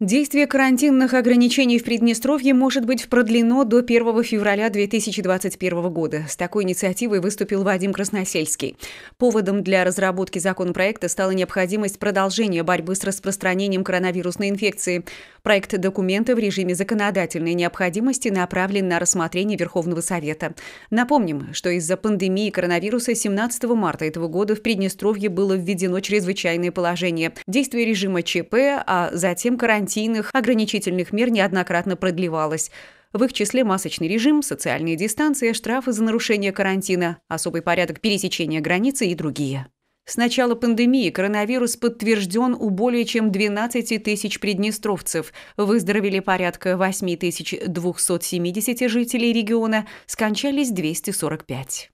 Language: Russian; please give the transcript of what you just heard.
Действие карантинных ограничений в Приднестровье может быть продлено до 1 февраля 2021 года. С такой инициативой выступил Вадим Красносельский. Поводом для разработки законопроекта стала необходимость продолжения борьбы с распространением коронавирусной инфекции. Проект документа в режиме законодательной необходимости направлен на рассмотрение Верховного Совета. Напомним, что из-за пандемии коронавируса 17 марта этого года в Приднестровье было введено чрезвычайное положение, действие режима ЧП, а затем карантин карантинных, ограничительных мер неоднократно продлевалась. В их числе масочный режим, социальные дистанции, штрафы за нарушение карантина, особый порядок пересечения границы и другие. С начала пандемии коронавирус подтвержден у более чем 12 тысяч приднестровцев. Выздоровели порядка 8 270 жителей региона, скончались 245.